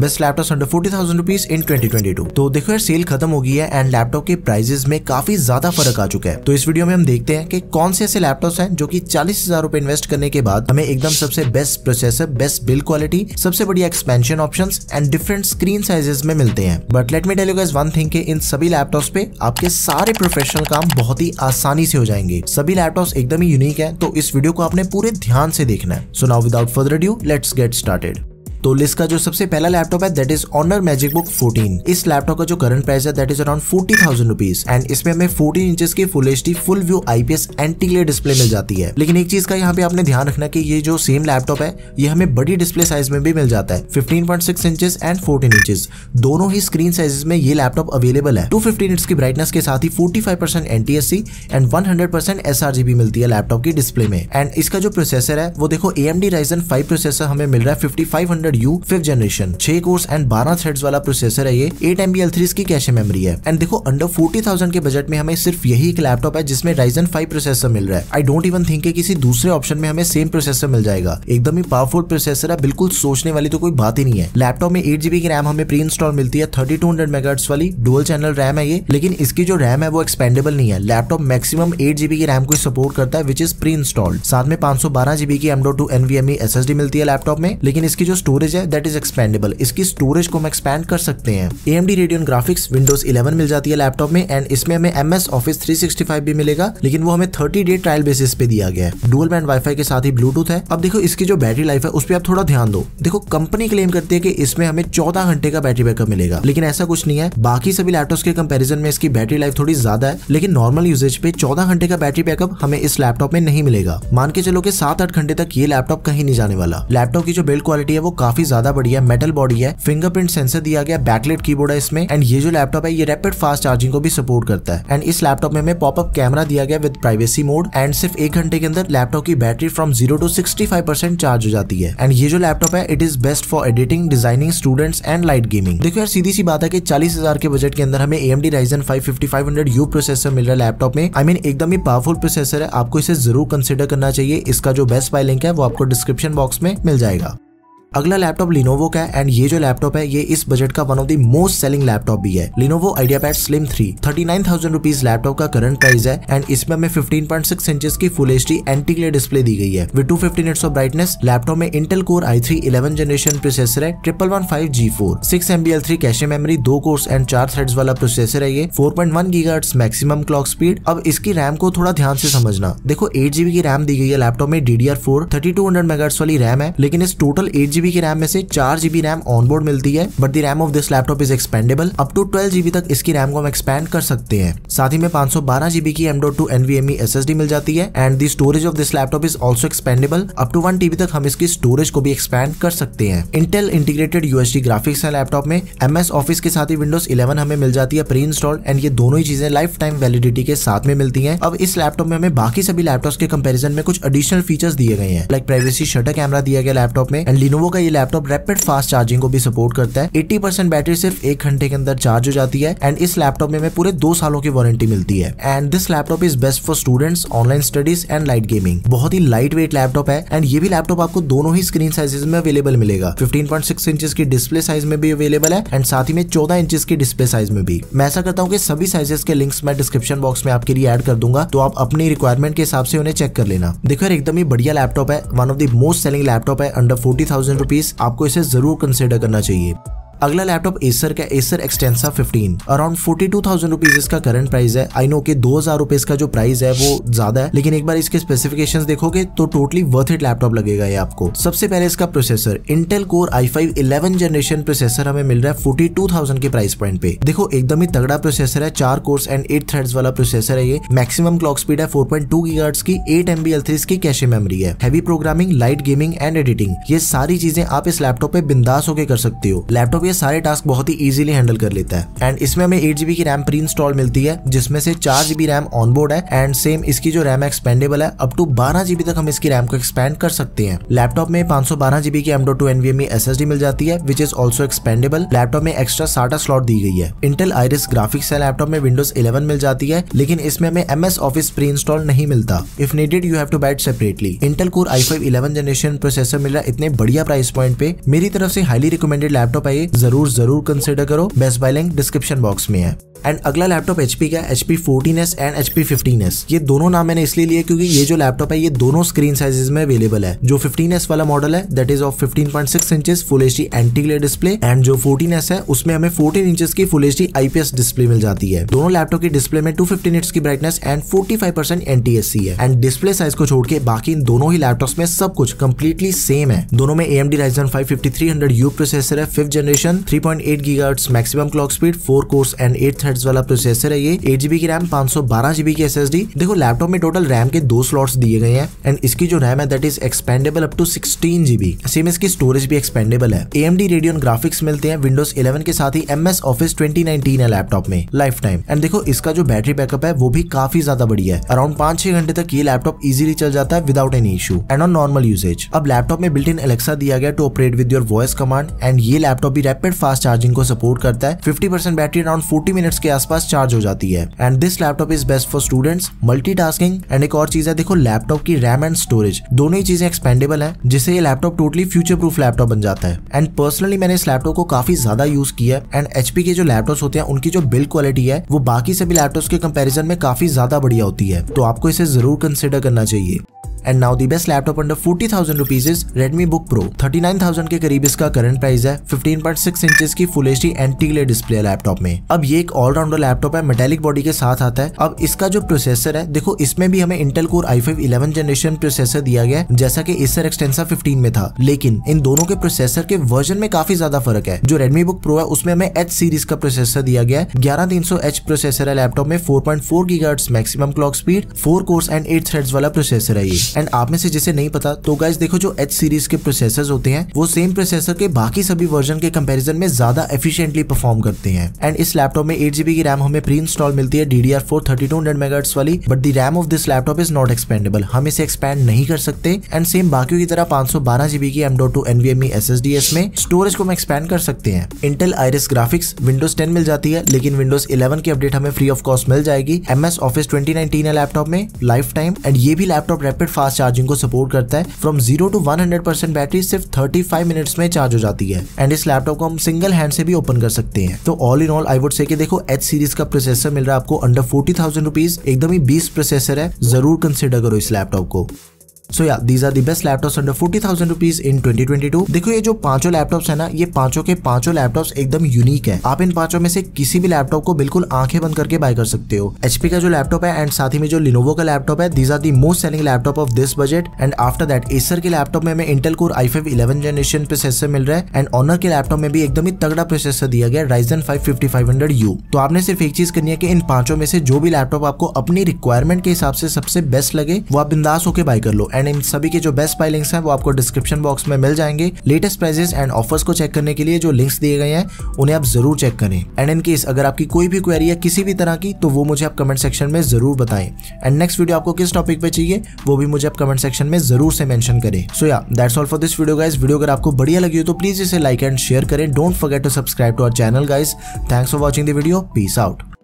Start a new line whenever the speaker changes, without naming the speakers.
best laptop under forty thousand rupees in two तो देखो यार सेल खत्म हो गई है एंड लैपटॉप के प्राइजेस में काफी ज्यादा फर्क आ चुका है तो इस वीडियो में हम देखते हैं कि कौन से ऐसे लैपटॉप्स हैं जो कि चालीस हजार रुपए इन्वेस्ट करने के बाद हमें एकदम सबसे best processor best build quality सबसे बढ़िया expansion option and different screen sizes में मिलते हैं but let me tell one thing in सभी लैपटॉप पे आपके सारे प्रोफेशनल काम बहुत ही आसानी से हो जाएंगे सभी लैपटॉप एकदम ही यूनिक है तो इस वीडियो को आपने पूरे ध्यान से देखना है so now without further due let's get started तो लिस्ट का जो सबसे पहला लैपटॉप है that is Honor Magic Book fourteen इस लैपटॉप का जो करंट प्राइस है that is around forty thousand rupees and इसमें हमें फोर्टीन इंचेस की full H D full view IPS antiglare display मिल जाती है लेकिन एक चीज का यहाँ पे आपने ध्यान रखना की ये जो सेम लैपटॉप है ये हमें बड़ी डिस्प्ले साइज में भी मिल जाता है fifteen point six inches and fourteen inches दोनों ही स्क्रीन साइजेस में ये लैपटॉप अवेलेबल है टू फिफ्टी निट्स की ब्राइटनेस के साथ ही forty five percent NTSC and one hundred percent S R G B मिलती है लैपटॉप की डिस्प्ले में एंड इसका जो प्रोसेसर है वो देखो A M D Ryzen five processor हमें मिल रहा है fifty five hundred U fifth generation छह कोर्स एंड बारह थ्रेड वाला प्रोसेसर है ये eight M B L three की कैशे मेमरी है एंड देखो अंडर फोर्टी थाउजेंड के बजट में हमें सिर्फ यही एक लैपटॉप है जिसमें राइजन फाइव प्रोसेसर मिल रहा है आई डोंट इवन थिंक किसी दूसरे ऑप्शन में हमें सेम प्रोसेसर मिल जाएगा एकदम ही पावरफुल प्रोसेसर है बिल्कुल सोचने वाली तो कोई बात ही नहीं है लैपटॉप में एट जीबी की रैम हमें प्री इंस्टॉल मिलती है थर्टी टू हंड्रेड मेगाट्स वाली डुअल चैनल रैम है ये लेकिन इसकी जो रैम है वो एक्सपेंडेबल नहीं है लैपटॉप मैक्सिमम एट जीबी की रैम को सपोर्ट करता है विच इज प्री इंस्टॉल्ड साथ में पांच सौ बारह जीबी की एमडो टू एनवीएमई एस मिलती है लैपटॉप में लेकिन इसकी जो स्टोरेज स्टोरेज है दैट इज एक्सपेंडेबल इसकी स्टोरेज को हम एक्सपेंड कर सकते हैं A M D Radeon graphics Windows eleven मिल जाती है लैपटॉप में एंड इसमें हमें M S Office three sixty five भी मिलेगा लेकिन वो हमें थर्टी डे ट्रायल बेसिस पे दिया गया है डुअल बैंड वाईफाई के साथ ही ब्लूटूथ है अब देखो इसकी जो बैटरी लाइफ है उस पर आप थोड़ा ध्यान दो देखो कंपनी क्लेम करती है कि इसमें हमें चौदह घंटे का बैटरी बैकअप मिलेगा लेकिन ऐसा कुछ नहीं है बाकी सभी लैपटॉप के कंपेरिजन में इसकी बैटरी लाइफ थोड़ी ज्यादा है लेकिन नॉर्मल यूजेज पे चौदह घंटे का बैटरी बैकअप हमें इस लैपटॉप में नहीं मिलेगा मान के चलो कि सात आठ घंटे तक ये लैपटॉप कहीं नहीं जाने वाला लैपटॉप की जो बिल्ड क्वालिटी है वो काफी काफी ज्यादा बढ़िया मेटल बॉडी है फिंगरप्रिंट सेंसर दिया गया बैकलेट कीबोर्ड है इसमें एंड ये जो लैपटॉप है ये रैपिड फास्ट चार्जिंग को भी सपोर्ट करता है एंड इस लैपटॉप में पॉपअप कैमरा दिया गया विद प्राइवेसी मोड एंड सिर्फ एक घंटे के अंदर लैपटॉप की battery from zero to sixty charge हो जाती है एंड ये जो लैपटॉप है it is best for editing designing students and light gaming देखो यार सीधी सी बात है कि चालीस हजार के बजट के अंदर हमें five fifty five hundred U processor मिल रहा है लैपटॉप में आई I मीन mean, एकदम ही पावरफुल प्रोसेसर है आपको इसे जरूर कंसिडर करना चाहिए इसका जो बेस्ट बाय लिंक है वो आपको डिस्क्रिप्शन बॉक्स में मिल जाएगा अगला लैपटॉप लिनोवो का है एंड ये जो लैपटॉप है ये इस बजट का one of the most selling laptop भी है Lenovo IdeaPad slim three thirty nine thousand rupees laptop का करंट प्राइस है एंड इसमें हमें फिफ्टीन पॉइंट सिक्स इंचेस की full H D anti glare display दी गई है with two fifty nits of brightness laptop में Intel core i three eleven generation processor है triple one five G four six M B L three cache memory दो cores and चार thread वाला processor है ये four point one giga maximum clock speed अब इसकी RAM को थोड़ा ध्यान से समझना देखो एट जीबी की रैम दी गई है लैपटॉप में D D R four thirty two hundred mega वाली रैम है लेकिन इस टोटल एट जीबी की रैम में से चार जीबी रैम ऑनबोर्ड मिलती है but the RAM of this laptop is expandable up to twelve GB तक इसकी रैम को हम एक्सपेंड कर सकते हैं साथ ही में पांच सौ बारह जीबी की M dot two NVMe S S D मिल जाती है and the storage of this laptop is also expandable up to one TB तक हम इसकी स्टोरेज को भी एक्सपेंड कर सकते हैं इंटेल इंटीग्रेटेड यूएसडी ग्राफिक्स है लैपटॉप में एम एस ऑफिस के साथ ही विंडोज इलेवन हमें मिल जाती है प्री इंस्टॉल एंड ये दोनों ही चीजें लाइफ टाइम वैलिडिटी के साथ में मिलती है अब इस लैपटॉप में हमें बाकी सभी लैपटॉप के कंपेरिजन में कुछ एडिशनल फीचर्स दिए गए हैं लाइक प्राइवेसी शटर कैमरा दिया गया लैपटॉप में एंड लिनोवो का ये लैपटॉप रैपिड फास्ट चार्जिंग को भी सपोर्ट करता है एट्टी बैटरी सिर्फ एक घंटे के अंदर चार्ज हो जाती है एंड इस लैपटॉप में पूरे दो सालों की वारंटी मिलती है and this laptop is best for students online studies and light gaming बहुत ही लाइट वेट लैपटॉप है एंड ये भी लैपटॉप आपको दोनों ही स्क्रीन साइजेस में अवेलेबल मिलेगा 15.6 इंचेस की डिस्प्ले साइज में भी अवेलेबल है एंड साथ ही में 14 इंचेस की डिस्प्ले साइज में भी मैं ऐसा करता हूँ कि सभी साइजेस के लिंक्स मैं डिस्क्रिप्शन बॉक्स में आपके लिए ऐड कर दूंगा तो आप अपनी रिक्वायरमेंट के हिसाब से उन्हें चेक कर लेना देखो एकदम ही बढ़िया लैपटॉप है one of the most selling laptop है अंडर फोर्टी थाउजेंड रुपीज आपको इसे जरूर कंसिडर करना चाहिए अगला लैपटॉप एसर का Acer Extensa fifteen around forty two thousand rupees इसका करंट प्राइस है आई नो के दो हजार रुपए का जो प्राइस है वो ज्यादा है लेकिन एक बार इसके स्पेसिफिकेशन देखोगे तो टोटली वर्थ इट लैपटॉप लगेगा ये आपको सबसे पहले इसका processor Intel core i five eleven generation processor हमें मिल रहा है फोर्टी टू थाउजेंड के प्राइस पॉइंट पे देखो एकदम ही तगड़ा प्रोसेसर है चार कोर्स एंड एट थ्रेड वाला प्रोसेसर है ये मैक्सिमम क्लॉक स्पीड है फोर पॉइंट टू की eight M B L three की कैशे मेमरी है heavy programming light gaming and editing ये सारी चीजें आप इस लैपटॉप पे बिंदास होकर कर सकते हो लैपटॉप ये ये सारे टास्क बहुत ही इजीली हैंडल कर लेता है एंड इसमें हमें एट जीबी की रैम प्री इंस्टॉल मिलती है जिसमें से चार जीबी रैम ऑन बोर्ड है एंड सेम इसकी जो रैम एक्सपेंडेबल है अप टू बारह जीबी तक हम इसकी रैम को एक्सपेंड कर सकते हैं लैपटॉप में पांच सौ बारह जीबी की M dot two NVMe S S D मिल जाती है which is also expandable laptop में एक्स्ट्रा साटा स्लॉट दी गई है इंटेल आयरिस ग्राफिक्स है लैपटॉप में विंडोज इलेवन मिल जाती है लेकिन इसमें हमें M S Office preinstall नहीं मिलता if needed you have to buy it separately Intel core i five eleven generation processor मिल रहा है इतने बढ़िया प्राइस पॉइंट पे मेरी तरफ से हाईली रिकमेंडेड लैपटॉप है ये जरूर जरूर कंसिडर करो best buy link description box में है एंड अगला लैपटॉप एचपी का H P fourteen S and H P fifteen S ये दोनों नाम मैंने इसलिए लिए क्योंकि ये जो लैपटॉप है ये दोनों स्क्रीन साइजेस में अवेलेबल है जो फिफ्टीन एस वाला मॉडल है that is of fifteen point six inches full H D antiglare display and जो फोर्टीन एस है उसमें हमें फोर्टीन इंचेस की full H D IPS display मिल जाती है दोनों लैपटॉप के डिस्प्ले में टू फिफ्टी निट्स की brightness and forty five percent NTSC है एंड डिस्प्ले साइज को छोड़ के बाकी इन दोनों ही लैपटॉप में सब कुछ कंप्लीटली सेम है दोनों में A M D Ryzen five fifty three hundred U processor है fifth generation generation 3.8 point maximum clock speed four cores and eight thread वाला प्रोसेसर है ये एट जीबी की रैम पांच सौ बारह जीबी की एसएसडी देखो लैपटॉप में टोटल रैम के दो स्लॉट्स दिए गए हैं एंड इसकी जो रैम है that is expandable up to sixteen GB same इसकी स्टोरेज भी एक्सपेंडेबल है एम डी रेडियन ग्राफिक्स मिलते हैं विंडोज इलेवन के साथ ही M S Office twenty nineteen है लैपटॉप में लाइफ टाइम एंड देखो इसका जो बैटरी बैकअप है वो भी काफी ज्यादा बढ़िया है अराउंड पांच छह घंटे तक ये लैपटॉप इजिली चल जाता है without any issue and on normal usage अब लैपटॉप में बिल्ट इन एलेक्सा दिया गया to operate with your voice command and ये लैपटॉप भी रैपिड फास्ट चार्जिंग को सपोर्ट करता है fifty percent battery around forty minutes के आसपास चार्ज हो जाती है and this laptop is best for students multi and एक और चीज है देखो लैपटॉप की रैम एंड स्टोरेज दोनों ही चीजें एक्सपेंडेबल है जिससे ये laptop totally future proof laptop बन जाता है एंड पर्सनली मैंने इस लैपटॉप को काफी ज्यादा यूज किया है एंड एचपी के जो लैपटॉप होते हैं उनकी जो बिल्ड क्वालिटी है वो बाकी सभी लैपटॉप के कंपेरिजन में काफी ज्यादा बढ़िया होती है तो आपको इसे जरूर कंसिडर करना चाहिए and now the best laptop under forty thousand rupees is Redmi Book Pro thirty nine thousand के करीब इसका करंट प्राइस है फिफ्टीन पॉइंट सिक्स इंच की full H D antiglare display laptop में अब ये एक ऑलराउंडर लैपटॉप है मेटेलिक बॉडी के साथ आता है अब इसका जो प्रोसेसर है देखो इसमें भी हमें Intel core i five eleven generation processor दिया गया जैसा की इसर एक्सटेंसा फिफ्टीन में था लेकिन इन दोनों के प्रोसेसर के वर्जन में काफी ज्यादा फर्क है जो रेडमी बुक प्रो है उसमें हमें एच सीरीज का प्रोसेसर दिया गया है ग्यारह तीन सौ एच प्रोसेसर है लैपटॉप में four point four maximum clock speed four cores and eight thread वाला प्रोसेसर है ये एंड आप में से जिसे नहीं पता तो गाइज देखो जो एच सीरीज के प्रोसेसर होते हैं वो सेम प्रोसेसर के बाकी सभी वर्जन के कम्पेरिजन में ज्यादा एफिशियंटली परफॉर्म करते हैं एंड इस लैपटॉप में एट की रैम हमें प्री इंस्टॉल मिलती है D D R two hundred वाली but the RAM of this laptop is not expandable हम इसे एक्सपेंड नहीं कर सकते एंड सेम बाकी की तरह पांच सौ बारह जीबी की M dot two NVMe S S D S में स्टोरेज को हम एक्सपेंड कर सकते हैं Intel Iris graphics Windows ten मिल जाती है लेकिन विंडोज इलेवन की अपडेट हमें फ्री ऑफ कॉस्ट मिल जाएगी M S Office twenty nineteen है लैपटॉप में लाइफ टाइम एंड ये भी लैपटॉप रेपिड फास्ट चार्जिंग को सपोर्ट करता है from zero to one hundred percent battery सिर्फ थर्टी फाइव मिनट में चार्ज हो जाती है एंड इस लैपटॉप को हम सिंगल हैंड से भी ओपन कर सकते हैं तो all in all I would say कि देखो एच सीरीज का प्रोसेसर मिल रहा है आपको अंडर फोर्टी थाउजेंड रुपीज एकदम ही बीस प्रोसेसर है जरूर कंसिडर करो इस लैपटॉप को so yeah these are the best laptop under forty thousand rupees in twenty twenty two देखो ये जो पांचों लैपटॉप्स है ना ये पांचों के पांचों लैपटॉप्स एकदम यूनिक है आप इन पांचों में से किसी भी लैपटॉप को बिल्कुल आंखें बंद करके बाय कर सकते हो एचपी का जो लैपटॉप है एंड साथ ही में जो लिनोवो का लैपटॉप है these are the most selling laptop of this budget and after that Acer के लैपटॉप में Intel core i five eleven generation processor मिल रहा है एंड ऑनर के लैपटॉप में भी एकदम ही तगड़ा प्रोसेसर दिया गया Ryzen five fifty five hundred U तो आपने सिर्फ एक चीज करनी है कि इन पांचों में से जो भी लैपटॉप आपको अपनी रिक्वायरमेंट के हिसाब से सबसे बेस्ट लगे वो आप बिंदास होकर बाय कर लो एंड एंड इन सभी के जो बेस्ट बाय लिंक्स हैं वो आपको डिस्क्रिप्शन बॉक्स में मिल जाएंगे लेटेस्ट प्राइजेस एंड ऑफर्स को चेक करने के लिए जो लिंक्स दिए गए हैं उन्हें आप जरूर चेक करें एंड इन केस अगर आपकी कोई भी क्वेरी है किसी भी तरह की तो वो मुझे आप कमेंट सेक्शन में जरूर बताएं एंड नेक्स्ट वीडियो आपको किस टॉपिक पे चाहिए वो भी मुझे आप कमेंट सेक्शन में जरूर से मेंशन करें so yeah that's all for this video guys video अगर आपको बढ़िया लगी हो तो प्लीज इसे लाइक एंड शेयर करें don't forget to subscribe to our channel guys thanks for watching the video peace out